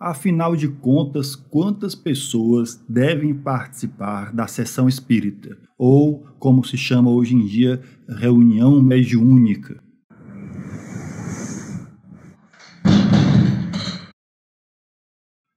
Afinal de contas, quantas pessoas devem participar da sessão espírita, ou como se chama hoje em dia, reunião mediúnica?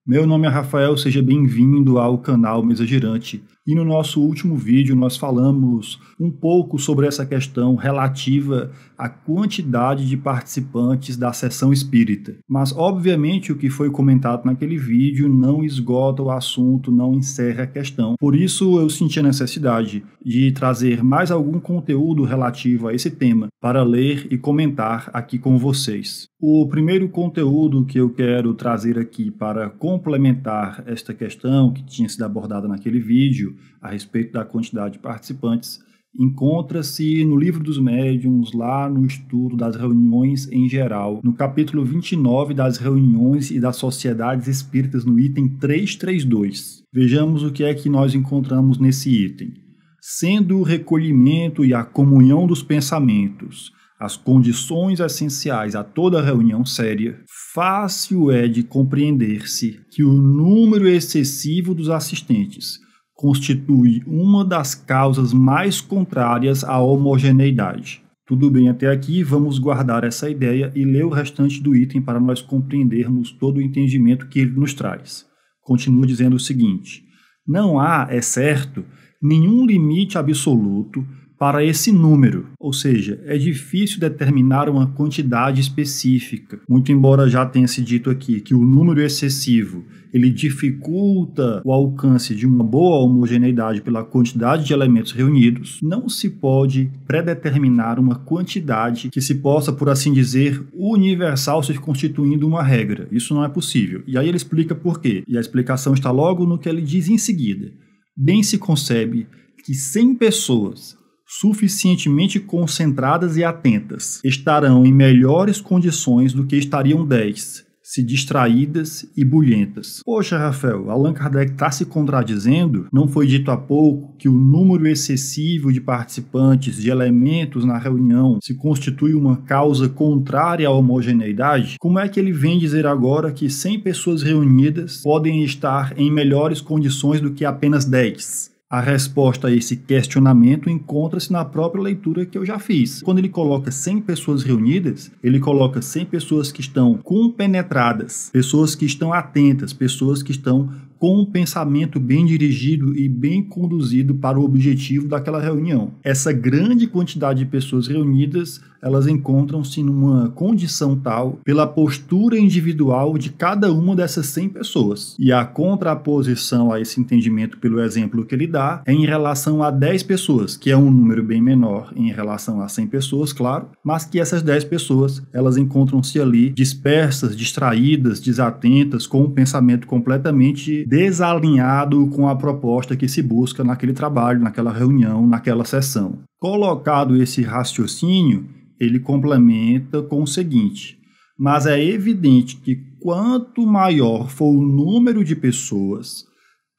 Meu nome é Rafael, seja bem-vindo ao canal Mesa Girante. E no nosso último vídeo nós falamos um pouco sobre essa questão relativa à quantidade de participantes da sessão espírita. Mas obviamente o que foi comentado naquele vídeo não esgota o assunto, não encerra a questão. Por isso eu senti a necessidade de trazer mais algum conteúdo relativo a esse tema para ler e comentar aqui com vocês. O primeiro conteúdo que eu quero trazer aqui para complementar esta questão que tinha sido abordada naquele vídeo a respeito da quantidade de participantes encontra-se no Livro dos Médiuns, lá no estudo das reuniões em geral, no capítulo 29 das reuniões e das sociedades espíritas, no item 332. Vejamos o que é que nós encontramos nesse item. Sendo o recolhimento e a comunhão dos pensamentos as condições essenciais a toda reunião séria, fácil é de compreender-se que o número excessivo dos assistentes constitui uma das causas mais contrárias à homogeneidade. Tudo bem até aqui, vamos guardar essa ideia e ler o restante do item para nós compreendermos todo o entendimento que ele nos traz. Continua dizendo o seguinte: não há, é certo, nenhum limite absoluto para esse número, ou seja, é difícil determinar uma quantidade específica. Muito embora já tenha se dito aqui que o número excessivo ele dificulta o alcance de uma boa homogeneidade pela quantidade de elementos reunidos, não se pode predeterminar uma quantidade que se possa, por assim dizer, universal se constituindo uma regra. Isso não é possível. E aí ele explica por quê. E a explicação está logo no que ele diz em seguida. Bem se concebe que 100 pessoas suficientemente concentradas e atentas, estarão em melhores condições do que estariam 10, se distraídas e bulhentas. Poxa, Rafael, Allan Kardec está se contradizendo? Não foi dito há pouco que o número excessivo de participantes, de elementos na reunião, se constitui uma causa contrária à homogeneidade? Como é que ele vem dizer agora que 100 pessoas reunidas podem estar em melhores condições do que apenas 10? A resposta a esse questionamento encontra-se na própria leitura que eu já fiz. Quando ele coloca 100 pessoas reunidas, ele coloca 100 pessoas que estão compenetradas, pessoas que estão atentas, pessoas que estão com um pensamento bem dirigido e bem conduzido para o objetivo daquela reunião. Essa grande quantidade de pessoas reunidas elas encontram-se numa condição tal pela postura individual de cada uma dessas 100 pessoas. E a contraposição a esse entendimento pelo exemplo que ele dá é em relação a 10 pessoas, que é um número bem menor em relação a 100 pessoas, claro, mas que essas 10 pessoas, elas encontram-se ali dispersas, distraídas, desatentas, com um pensamento completamente desalinhado com a proposta que se busca naquele trabalho, naquela reunião, naquela sessão. Colocado esse raciocínio, ele complementa com o seguinte: mas é evidente que quanto maior for o número de pessoas,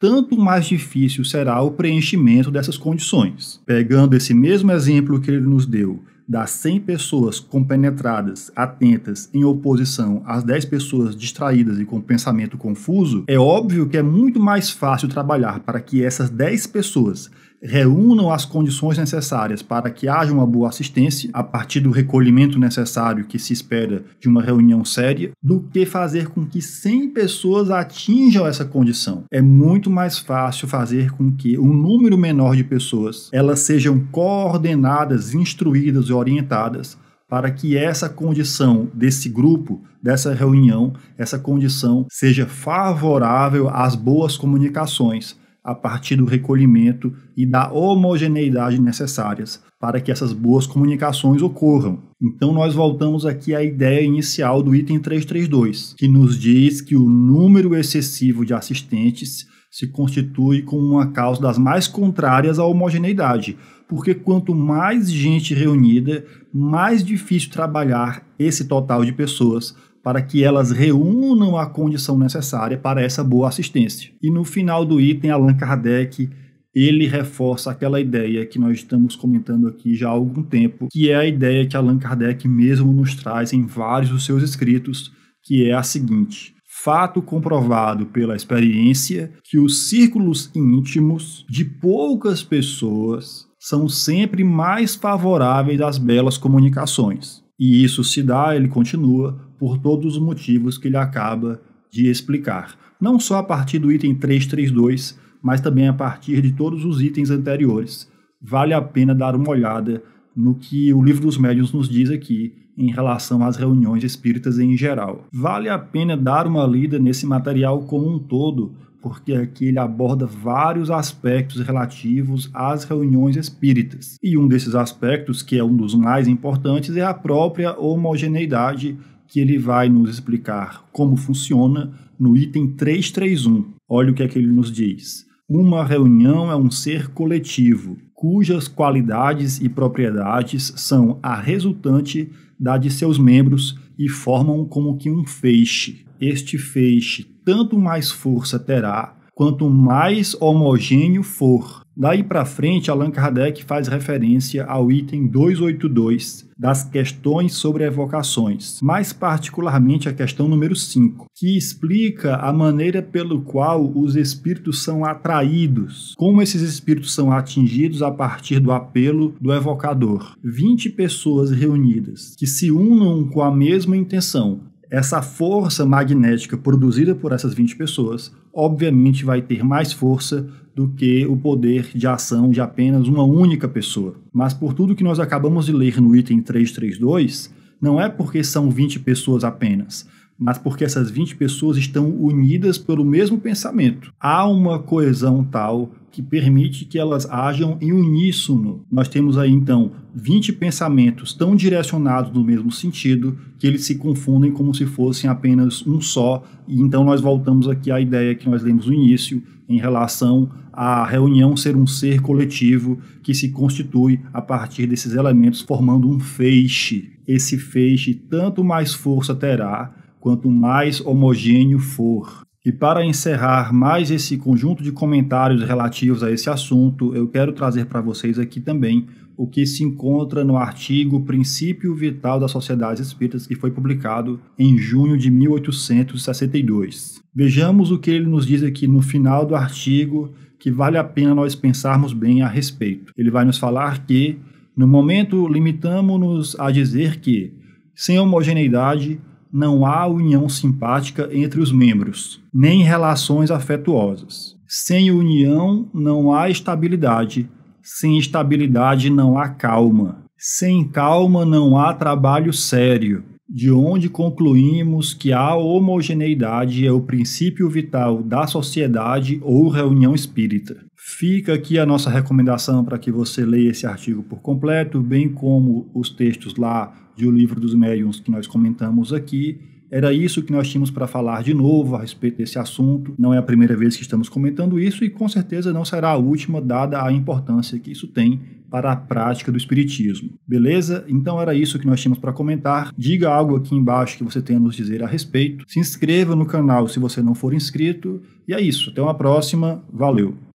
tanto mais difícil será o preenchimento dessas condições. Pegando esse mesmo exemplo que ele nos deu das 100 pessoas compenetradas, atentas, em oposição às 10 pessoas distraídas e com pensamento confuso, é óbvio que é muito mais fácil trabalhar para que essas 10 pessoas reúnam as condições necessárias para que haja uma boa assistência, a partir do recolhimento necessário que se espera de uma reunião séria, do que fazer com que 100 pessoas atinjam essa condição. É muito mais fácil fazer com que um número menor de pessoas elas sejam coordenadas, instruídas e orientadas para que essa condição desse grupo, dessa reunião, essa condição seja favorável às boas comunicações a partir do recolhimento e da homogeneidade necessárias para que essas boas comunicações ocorram. Então nós voltamos aqui à ideia inicial do item 332, que nos diz que o número excessivo de assistentes se constitui como uma causa das mais contrárias à homogeneidade, porque quanto mais gente reunida, mais difícil trabalhar esse total de pessoas para que elas reúnam a condição necessária para essa boa assistência. E no final do item, Allan Kardec ele reforça aquela ideia que nós estamos comentando aqui já há algum tempo, que é a ideia que Allan Kardec mesmo nos traz em vários dos seus escritos, que é a seguinte: fato comprovado pela experiência que os círculos íntimos de poucas pessoas são sempre mais favoráveis às belas comunicações. E isso se dá, ele continua, por todos os motivos que ele acaba de explicar. Não só a partir do item 332, mas também a partir de todos os itens anteriores. Vale a pena dar uma olhada no que o livro dos médiuns nos diz aqui em relação às reuniões espíritas em geral. Vale a pena dar uma lida nesse material como um todo, porque aqui ele aborda vários aspectos relativos às reuniões espíritas. E um desses aspectos, que é um dos mais importantes, é a própria homogeneidade, que ele vai nos explicar como funciona no item 331. Olha o que é que ele nos diz. Uma reunião é um ser coletivo, cujas qualidades e propriedades são a resultante da de seus membros e formam como que um feixe. Este feixe tanto mais força terá quanto mais homogêneo for Daí para frente, Allan Kardec faz referência ao item 282 das questões sobre evocações, mais particularmente a questão número 5, que explica a maneira pelo qual os espíritos são atraídos, como esses espíritos são atingidos a partir do apelo do evocador. 20 pessoas reunidas que se unam com a mesma intenção essa força magnética produzida por essas 20 pessoas, obviamente vai ter mais força do que o poder de ação de apenas uma única pessoa. Mas por tudo que nós acabamos de ler no item 332, não é porque são 20 pessoas apenas, mas porque essas 20 pessoas estão unidas pelo mesmo pensamento. Há uma coesão tal que permite que elas hajam em uníssono. Nós temos aí então 20 pensamentos tão direcionados no mesmo sentido que eles se confundem como se fossem apenas um só. E então nós voltamos aqui à ideia que nós lemos no início em relação à reunião ser um ser coletivo que se constitui a partir desses elementos formando um feixe. Esse feixe tanto mais força terá quanto mais homogêneo for. E para encerrar mais esse conjunto de comentários relativos a esse assunto, eu quero trazer para vocês aqui também o que se encontra no artigo Princípio Vital das Sociedades Espíritas, que foi publicado em junho de 1862. Vejamos o que ele nos diz aqui no final do artigo, que vale a pena nós pensarmos bem a respeito. Ele vai nos falar que, no momento, limitamos-nos a dizer que, sem homogeneidade, não há união simpática entre os membros, nem relações afetuosas. Sem união não há estabilidade, sem estabilidade não há calma, sem calma não há trabalho sério. De onde concluímos que a homogeneidade é o princípio vital da sociedade ou reunião espírita. Fica aqui a nossa recomendação para que você leia esse artigo por completo, bem como os textos lá de O Livro dos Médiuns que nós comentamos aqui. Era isso que nós tínhamos para falar de novo a respeito desse assunto. Não é a primeira vez que estamos comentando isso e com certeza não será a última, dada a importância que isso tem para a prática do Espiritismo. Beleza? Então era isso que nós tínhamos para comentar. Diga algo aqui embaixo que você tenha a nos dizer a respeito. Se inscreva no canal se você não for inscrito. E é isso. Até uma próxima. Valeu!